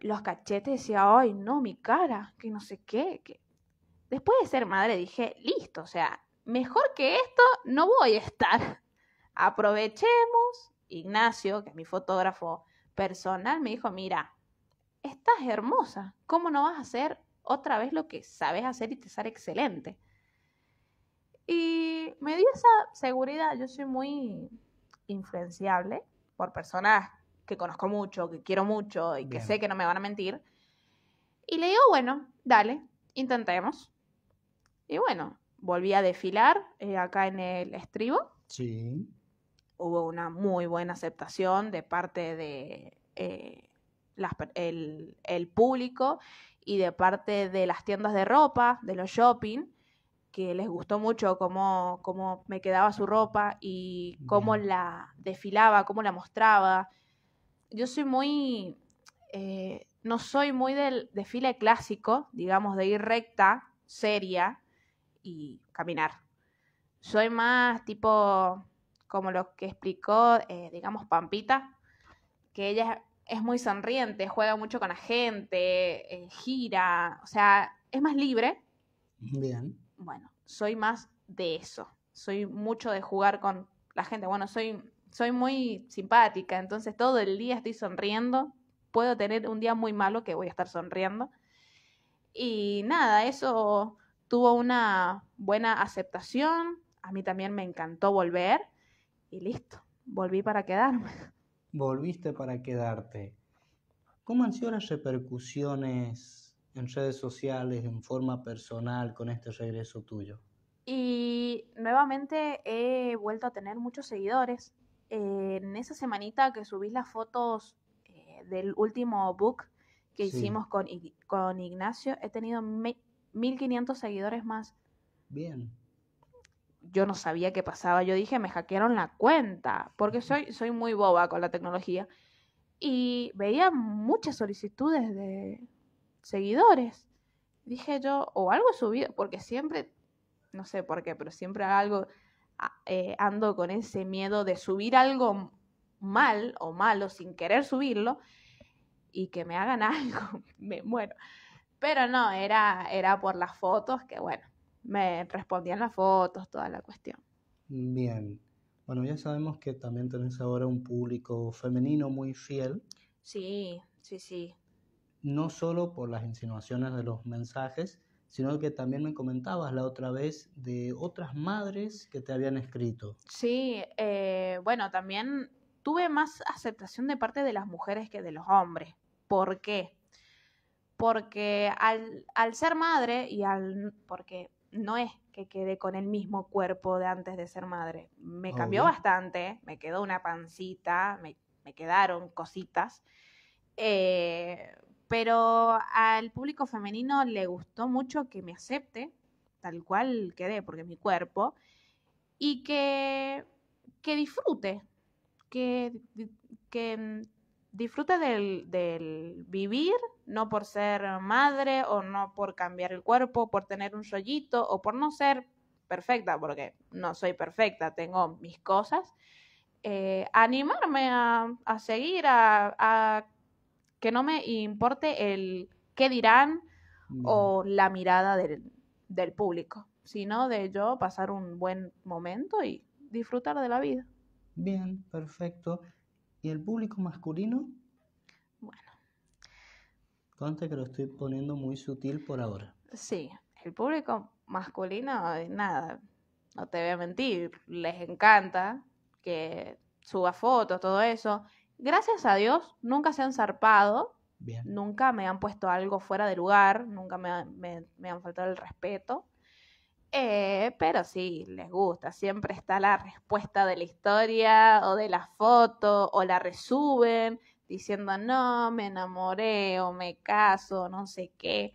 Los cachetes decía, ay, no, mi cara, que no sé qué. Que... Después de ser madre dije, listo, o sea, mejor que esto no voy a estar. Aprovechemos, Ignacio, que es mi fotógrafo, personal me dijo, mira, estás hermosa, ¿cómo no vas a hacer otra vez lo que sabes hacer y te sale excelente? Y me dio esa seguridad, yo soy muy influenciable por personas que conozco mucho, que quiero mucho y que sé que no me van a mentir. Y le digo, bueno, dale, intentemos. Y bueno, volví a desfilar eh, acá en el estribo. Sí hubo una muy buena aceptación de parte de eh, el, público y de parte de las tiendas de ropa, de los shopping, que les gustó mucho cómo, cómo me quedaba su ropa y cómo la desfilaba, cómo la mostraba. Yo soy muy... Eh, no soy muy del desfile clásico, digamos, de ir recta, seria y caminar. Soy más tipo como lo que explicó, eh, digamos, Pampita, que ella es muy sonriente, juega mucho con la gente, eh, gira, o sea, es más libre. Bien. Bueno, soy más de eso. Soy mucho de jugar con la gente. Bueno, soy, soy muy simpática, entonces todo el día estoy sonriendo. Puedo tener un día muy malo que voy a estar sonriendo. Y nada, eso tuvo una buena aceptación. A mí también me encantó volver y listo, volví para quedarme. Volviste para quedarte. ¿Cómo han sido las repercusiones en redes sociales, en forma personal, con este regreso tuyo? Y nuevamente he vuelto a tener muchos seguidores. Eh, en esa semanita que subí las fotos eh, del último book que hicimos con, con, Ignacio, he tenido 1500 seguidores más. Bien yo no sabía qué pasaba. Yo dije, me hackearon la cuenta, porque soy, soy muy boba con la tecnología. Y veía muchas solicitudes de seguidores. Dije yo, o algo subido, porque siempre, no sé por qué, pero siempre algo ah, eh, ando con ese miedo de subir algo mal o malo sin querer subirlo y que me hagan algo, me muero. Pero no, era, era por las fotos que, bueno, me respondían las fotos, toda la cuestión. Bien. Bueno, ya sabemos que también tenés ahora un público femenino muy fiel. Sí, sí, sí. No solo por las insinuaciones de los mensajes, sino que también me comentabas la otra vez de otras madres que te habían escrito. Sí, eh, bueno, también tuve más aceptación de parte de las mujeres que de los hombres. ¿Por qué? Porque al, ser madre y al... porque no es que quedé con el mismo cuerpo de antes de ser madre. Me ah, cambió bastante, me quedó una pancita, me, quedaron cositas. Eh, pero al público femenino le gustó mucho que me acepte, tal cual quedé, porque es mi cuerpo, y que, que disfrute, que, que mm, disfruta del, vivir, no por ser madre o no por cambiar el cuerpo, por tener un rollito o por no ser perfecta, porque no soy perfecta, tengo mis cosas. Eh, animarme a, seguir, a, que no me importe el qué dirán o la mirada del, del público, sino de yo pasar un buen momento y disfrutar de la vida. Bien, perfecto. ¿Y el público masculino? Bueno. Conte que lo estoy poniendo muy sutil por ahora. Sí, el público masculino, nada, no te voy a mentir, les encanta que suba fotos, todo eso. Gracias a Dios, nunca se han zarpado. Nunca me han puesto algo fuera de lugar, nunca me han faltado el respeto. Eh, pero sí, les gusta. Siempre está la respuesta de la historia o de la foto o la resuben diciendo no, me enamoré o me caso, no sé qué.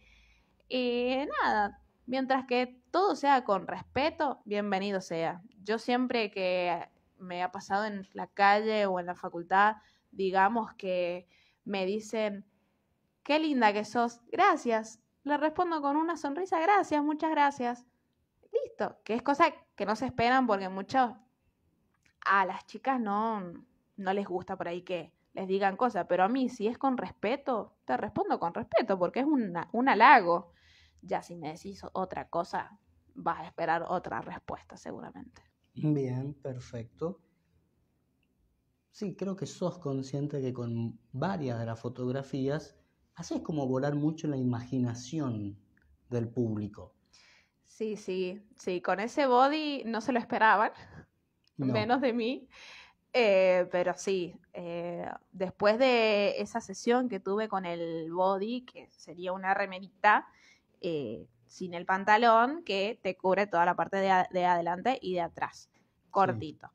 Y nada, mientras que todo sea con respeto, bienvenido sea. Yo siempre que me ha pasado en la calle o en la facultad, digamos que me dicen, qué linda que sos, gracias. Le respondo con una sonrisa, gracias, muchas gracias listo, que es cosa que no se esperan porque muchos a las chicas no, no les gusta por ahí que les digan cosas, pero a mí si es con respeto, te respondo con respeto porque es un halago. Ya si me decís otra cosa, vas a esperar otra respuesta seguramente. Bien, perfecto. Sí, creo que sos consciente que con varias de las fotografías haces como volar mucho la imaginación del público. Sí, sí, sí, con ese body no se lo esperaban, menos de mí. Eh, pero sí, eh, después de esa sesión que tuve con el body, que sería una remerita eh, sin el pantalón, que te cubre toda la parte de, adelante y de atrás, cortito.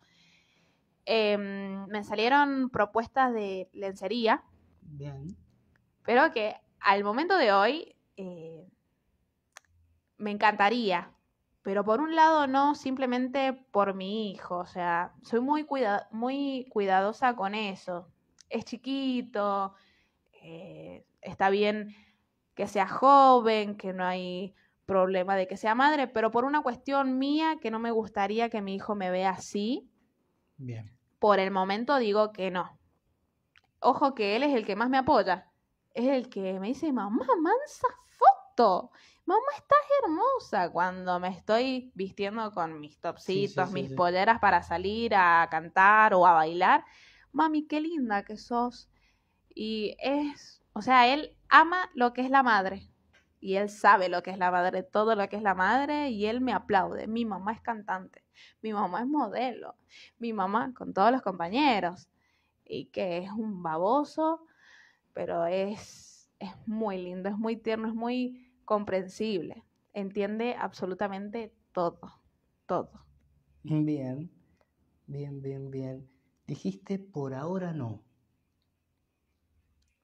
Em, me salieron propuestas de lencería, Bien. pero que al momento de hoy me encantaría, pero por un lado no, simplemente por mi hijo, o sea, soy muy, muy cuidadosa con eso. Es chiquito, eh, está bien que sea joven, que no hay problema de que sea madre, pero por una cuestión mía que no me gustaría que mi hijo me vea así. Bien. Por el momento digo que no. Ojo que él es el que más me apoya. Es el que me dice, mamá, mansa foto mamá, estás hermosa cuando me estoy vistiendo con mis topsitos, mis polleras para salir a cantar o a bailar. Mami, qué linda que sos. Y es, o sea, él ama lo que es la madre. Y él sabe lo que es la madre, todo lo que es la madre, y él me aplaude. Mi mamá es cantante, mi mamá es modelo, mi mamá con todos los compañeros. Y que es un baboso, pero es, es muy lindo, es muy tierno, es muy comprensible, entiende absolutamente todo, todo. Bien, bien, bien, bien. Dijiste por ahora no.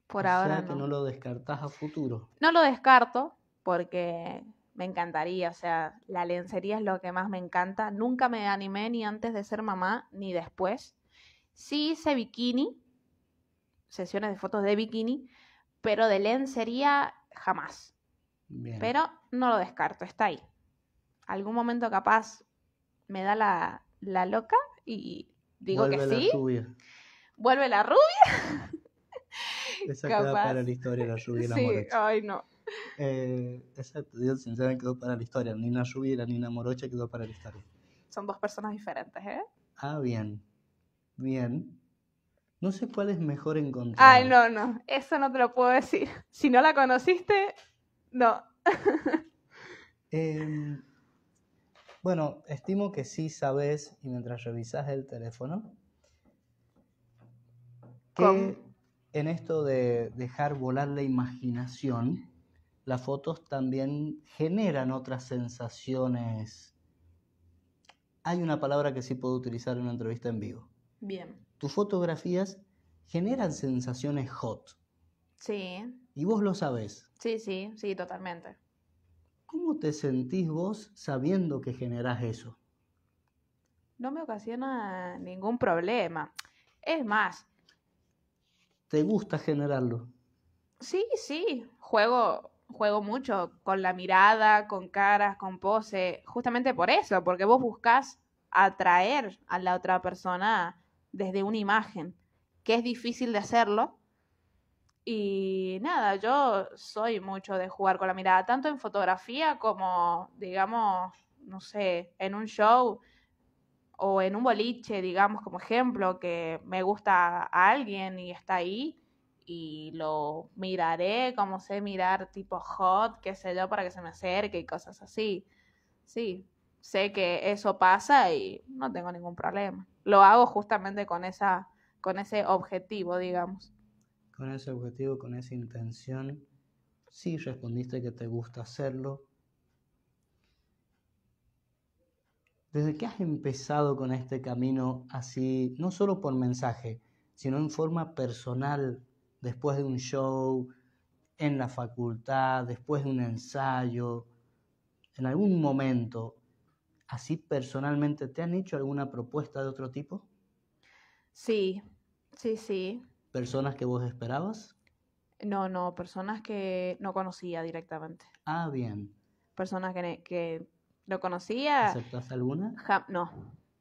Por ahora sea que no. lo descartas a futuro. No lo descarto porque me encantaría, o sea, la lencería es lo que más me encanta. Nunca me animé ni antes de ser mamá ni después. Sí hice bikini, sesiones de fotos de bikini, pero de lencería jamás. Pero no lo descarto, está ahí. Algún momento capaz me da la, la loca y digo que sí. Vuelve la rubia. Esa quedó para la historia, la rubia y la morocha. Ay, no. Eh, esa, exacto, sinceramente quedó para la historia. Ni la rubia ni la morocha quedó para la historia. Son dos personas diferentes, ¿eh? Ah, bien. Bien. No sé cuál es mejor encontrar. Ay, no, no. Eso no te lo puedo decir. Si no la conociste, no. Em, bueno, estimo que sí sabes, y mientras revisas el teléfono, que en esto de dejar volar la imaginación, las fotos también generan otras sensaciones. Hay una palabra que sí puedo utilizar en una entrevista en vivo. Bien. Tus fotografías generan sensaciones hot. Sí. Y vos lo sabés. Sí, sí, sí, totalmente. ¿Cómo te sentís vos sabiendo que generás eso? No me ocasiona ningún problema. Es más. ¿Te gusta generarlo? Sí, sí. Juego, juego mucho con la mirada, con caras, con pose. Justamente por eso, porque vos buscas atraer a la otra persona desde una imagen, que es difícil de hacerlo y nada, yo soy mucho de jugar con la mirada, tanto en fotografía como, digamos, no sé, en un show o en un boliche, digamos, como ejemplo, que me gusta a alguien y está ahí y lo miraré como sé mirar tipo hot, qué sé yo, para que se me acerque y cosas así. Sí, sé que eso pasa y no tengo ningún problema. Lo hago justamente con esa con ese objetivo, digamos con ese objetivo, con esa intención, si sí, respondiste que te gusta hacerlo. Desde que has empezado con este camino así, no solo por mensaje, sino en forma personal, después de un show, en la facultad, después de un ensayo, en algún momento, así personalmente, ¿te han hecho alguna propuesta de otro tipo? Sí, sí, sí. ¿Personas que vos esperabas? No, no, personas que no conocía directamente. Ah, bien. Personas que, que no conocía. ¿Aceptaste alguna? no.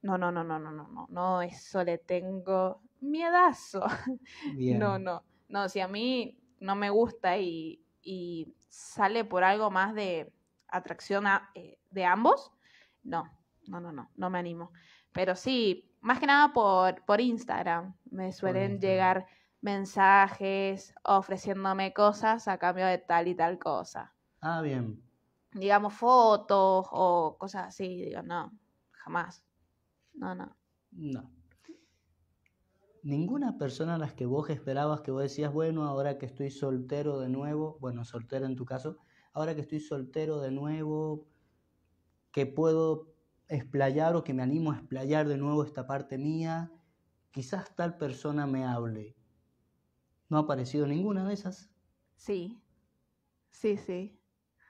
no, no, no, no, no, no, no, eso le tengo miedazo. Bien. No, no, no, si a mí no me gusta y, y sale por algo más de atracción eh, de ambos, no, no, no, no, no me animo. Pero sí, más que nada por, por Instagram me suelen llegar mensajes, ofreciéndome cosas a cambio de tal y tal cosa. Ah, bien. Digamos fotos o cosas así, digo, no, jamás. No, no. No. Ninguna persona a las que vos esperabas que vos decías, bueno, ahora que estoy soltero de nuevo, bueno, soltero en tu caso, ahora que estoy soltero de nuevo, que puedo explayar o que me animo a explayar de nuevo esta parte mía, quizás tal persona me hable. ¿No ha aparecido ninguna de esas? Sí, sí, sí.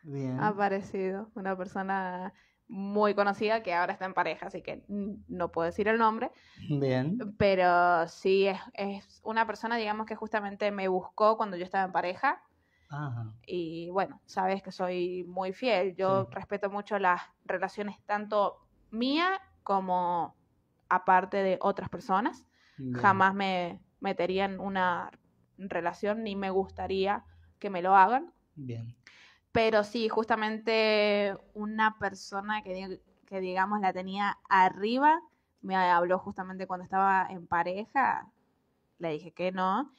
Bien. Ha aparecido una persona muy conocida que ahora está en pareja, así que no puedo decir el nombre. Bien. Pero sí, es, una persona, digamos, que justamente me buscó cuando yo estaba en pareja. Ajá. Y bueno, sabes que soy muy fiel. Yo respeto mucho las relaciones tanto mía como aparte de otras personas. Jamás me metería en una relación ni me gustaría que me lo hagan. Bien. Pero sí, justamente una persona que, que digamos la tenía arriba me habló justamente cuando estaba en pareja, le dije que no.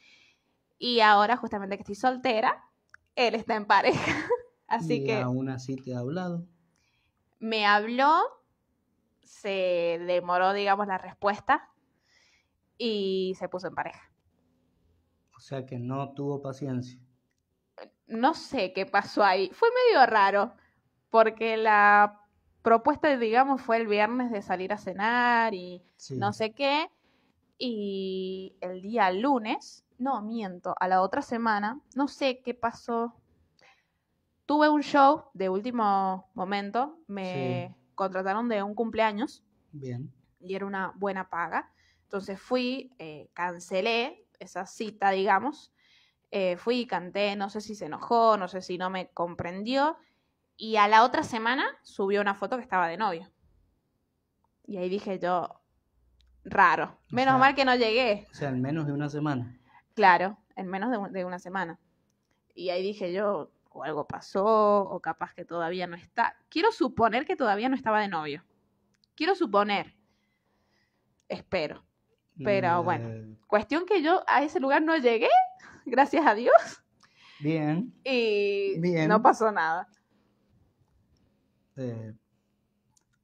Y ahora justamente que estoy soltera, él está en pareja. así que... Aún así te ha hablado. Me habló, se demoró, digamos, la respuesta y se puso en pareja. O sea que no tuvo paciencia. No sé qué pasó ahí. Fue medio raro, porque la propuesta, digamos, fue el viernes de salir a cenar y no sé qué. Y el día lunes, no miento, a la otra semana, no sé qué pasó. Tuve un show de último momento, me contrataron de un cumpleaños. Bien. Y era una buena paga. Entonces fui, eh, cancelé esa cita, digamos. Eh, fui y canté, no sé si se enojó, no sé si no me comprendió. Y a la otra semana subió una foto que estaba de novio. Y ahí dije yo, raro. Menos mal que no llegué. O sea, en menos de una semana. Claro, en menos de una semana. Y ahí dije yo, o algo pasó, o capaz que todavía no está. Quiero suponer que todavía no estaba de novio. Quiero suponer. Espero. Pero mm, bueno, eh, cuestión que yo a ese lugar no llegué, gracias a Dios. Bien. Y no pasó nada. Eh,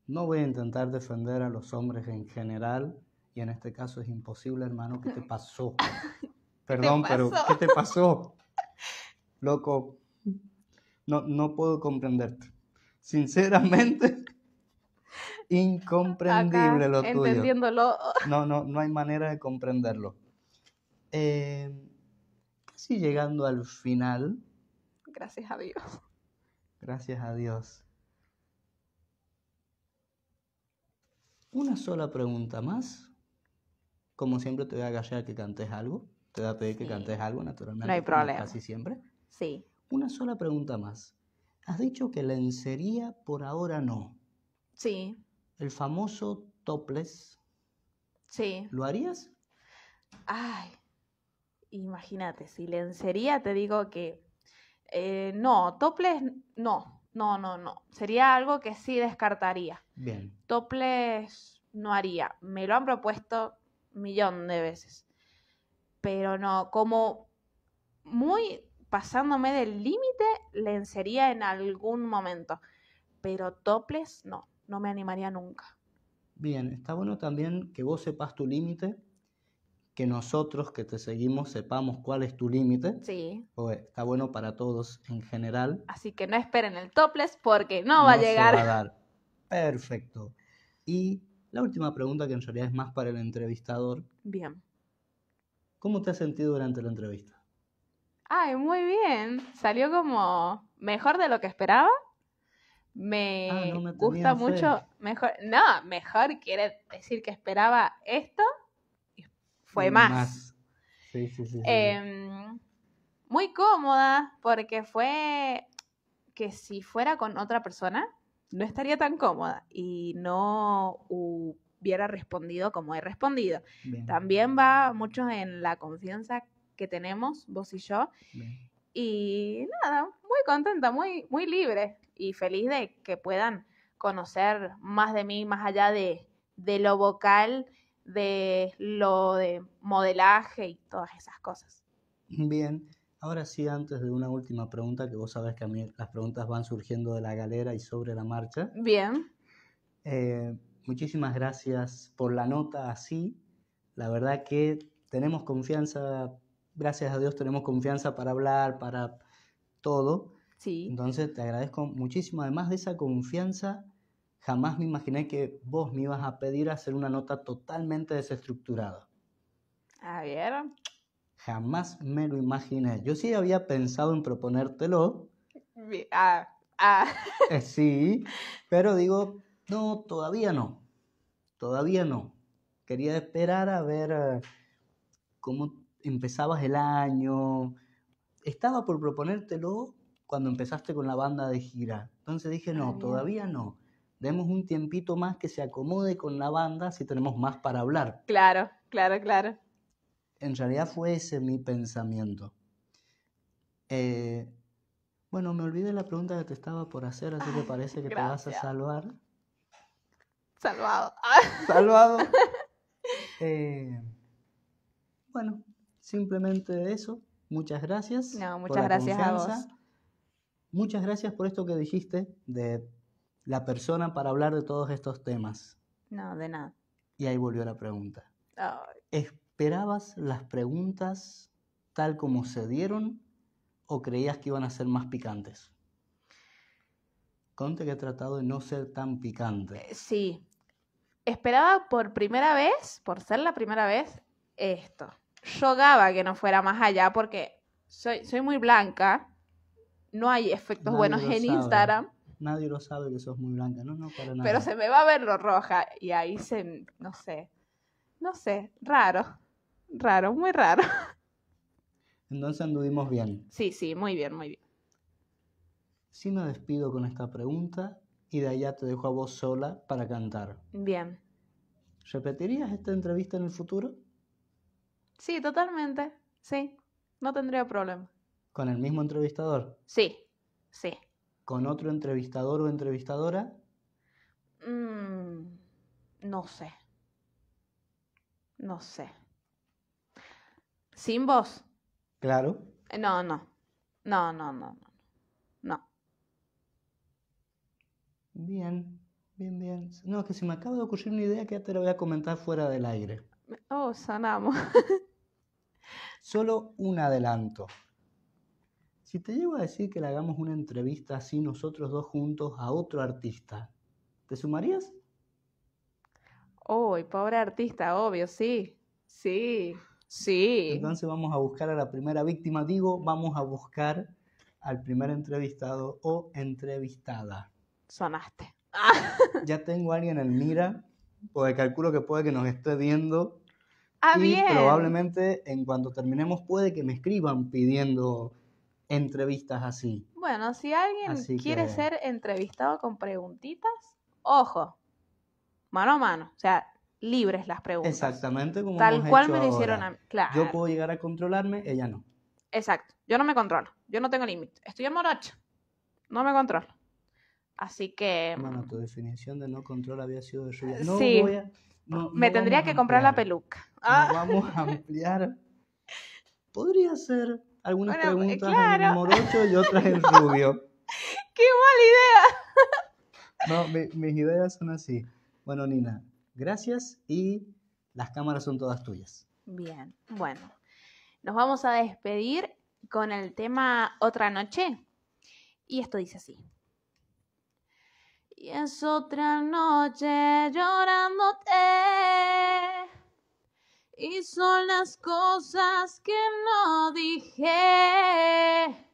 no voy a intentar defender a los hombres en general, y en este caso es imposible, hermano, ¿qué te pasó? Perdón, pero ¿qué te pasó? Loco, no, no puedo comprenderte. Sinceramente. Incomprendible lo tuyo. Entendiéndolo. No, no, no hay manera de comprenderlo. Eh, casi llegando al final. Gracias a Dios. Gracias a Dios. Una sola pregunta más. Como siempre te voy a callar que cantes algo. Te voy a pedir que cantes algo, naturalmente. No hay problema. Casi siempre. Sí. Una sola pregunta más. Has dicho que lencería por ahora no. Sí. El famoso topless. Sí. ¿Lo harías? Ay, imagínate, si lencería te digo que eh, no, topless no, no, no, no. Sería algo que sí descartaría. Bien. Topless no haría. Me lo han propuesto millón de veces. Pero no, como muy pasándome del límite, lencería en algún momento. Pero topless no no me animaría nunca. Bien, está bueno también que vos sepas tu límite, que nosotros que te seguimos sepamos cuál es tu límite. Sí. está bueno para todos en general. Así que no esperen el topless porque no, va a llegar. va a dar. Perfecto. Y la última pregunta que en realidad es más para el entrevistador. Bien. ¿Cómo te has sentido durante la entrevista? Ay, muy bien. Salió como mejor de lo que esperaba Ah, me, gusta mucho, mejor, no, mejor quiere decir que esperaba esto y fue más. Em, muy cómoda porque fue que si fuera con otra persona no estaría tan cómoda y no hubiera respondido como he respondido. También va mucho en la confianza que tenemos, vos y yo, y nada, muy contenta, muy, muy libre y feliz de que puedan conocer más de mí, más allá de, de lo vocal, de lo de modelaje y todas esas cosas. Bien, ahora sí, antes de una última pregunta, que vos sabes que a mí las preguntas van surgiendo de la galera y sobre la marcha. Bien. Eh, muchísimas gracias por la nota así. La verdad que tenemos confianza gracias a Dios tenemos confianza para hablar, para todo. Sí. Entonces te agradezco muchísimo. Además de esa confianza, jamás me imaginé que vos me ibas a pedir hacer una nota totalmente desestructurada. A ver. Jamás me lo imaginé. Yo sí había pensado en proponértelo. Ah, ah. Eh, sí, pero digo, no, todavía no. Todavía no. Quería esperar a ver eh, cómo empezabas el año, estaba por proponértelo cuando empezaste con la banda de gira. Entonces dije, no, ah, todavía no. Demos un tiempito más que se acomode con la banda si tenemos más para hablar. Claro, claro, claro. En realidad fue ese mi pensamiento. Eh, bueno, me olvidé la pregunta que te estaba por hacer, así que parece que te vas a salvar. Salvado. Salvado. Eh, bueno, Simplemente eso. Muchas gracias. No, muchas gracias a vos. Muchas gracias por esto que dijiste de la persona para hablar de todos estos temas. No, de nada. Y ahí volvió la pregunta. ¿Esperabas las preguntas tal como se dieron o creías que iban a ser más picantes? Conte que he tratado de no ser tan picante. Eh, sí. Esperaba por primera vez, por ser la primera vez, esto rogaba que no fuera más allá porque soy, soy muy blanca, no hay efectos buenos en Instagram. Nadie lo sabe que sos muy blanca, no, no, para nada. Pero se me va a ver lo roja y ahí se, no sé, no sé, raro, raro, muy raro. Entonces anduvimos bien. Sí, sí, muy bien, muy bien. Sí me despido con esta pregunta y de allá te dejo a vos sola para cantar. Bien. ¿Repetirías esta entrevista en el futuro? Sí, totalmente. Sí, no tendría problema. ¿Con el mismo entrevistador? Sí, sí. ¿Con otro entrevistador o entrevistadora? Mm, no sé. No sé. ¿Sin vos? Claro. No, no. No, no, no, no. No. Bien, bien, bien. No, que se me acaba de ocurrir una idea que ya te la voy a comentar fuera del aire. Oh, sanamos. Solo un adelanto. Si te llego a decir que le hagamos una entrevista así nosotros dos juntos a otro artista, ¿te sumarías? Uy, pobre artista, obvio, sí. Sí, sí. Entonces vamos a buscar a la primera víctima, digo, vamos a buscar al primer entrevistado o entrevistada. Sonaste. ya tengo a alguien en mira, porque calculo que puede que nos esté viendo Ah, probablemente en cuanto terminemos puede que me escriban pidiendo entrevistas así. Bueno, si alguien quiere ser entrevistado con preguntitas, ojo, mano a mano, o sea, libres las preguntas. Exactamente como tal cual me lo hicieron a mí. Claro. Yo puedo llegar a controlarme, ella no. Exacto, yo no me controlo, yo no tengo límite. Estoy en morocha, no me controlo. Así que. Bueno, tu definición de no control había sido de eh, No voy a me tendría que comprar la peluca. Ah. Vamos a ampliar. Podría ser algunas eh, preguntas en morocho y otras en rubio. ¡Qué mala idea! no, mis ideas son así. Bueno, Nina, gracias y las cámaras son todas tuyas. Bien, bueno. Nos vamos a despedir con el tema Otra Noche. Y esto dice así. Y es otra noche llorándote. Y son las cosas que no dije.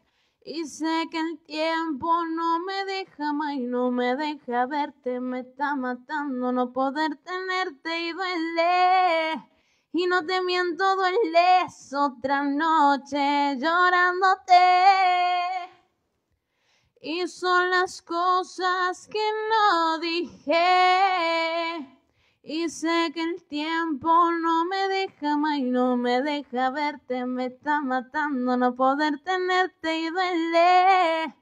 Y sé que el tiempo no me deja más y no me deja verte. Me está matando no poder tenerte y duele. Y no te miento, Duele, es otra noche llorándote. Y son las cosas que no dije. Y sé que el tiempo no me deja más y no me deja verte. Me está matando no poder tenerte y duele.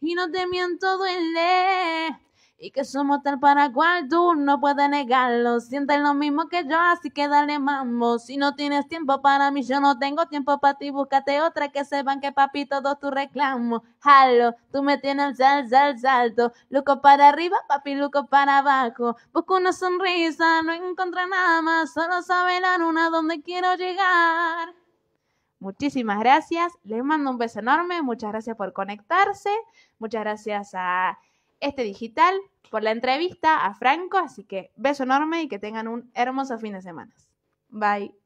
Y no te miento, duele. Y que somos tal para cual tú no puedes negarlo. Sientes lo mismo que yo, así que dale mambo. Si no tienes tiempo para mí, yo no tengo tiempo para ti. Búscate otra que sepan que papi todo tu reclamo Jalo, tú me tienes sal, sal, salto. Luco para arriba, papi, luco para abajo. Busco una sonrisa, no encuentro nada más. Solo sabe la luna donde quiero llegar. Muchísimas gracias. Les mando un beso enorme. Muchas gracias por conectarse. Muchas gracias a este digital por la entrevista a Franco, así que beso enorme y que tengan un hermoso fin de semana. Bye.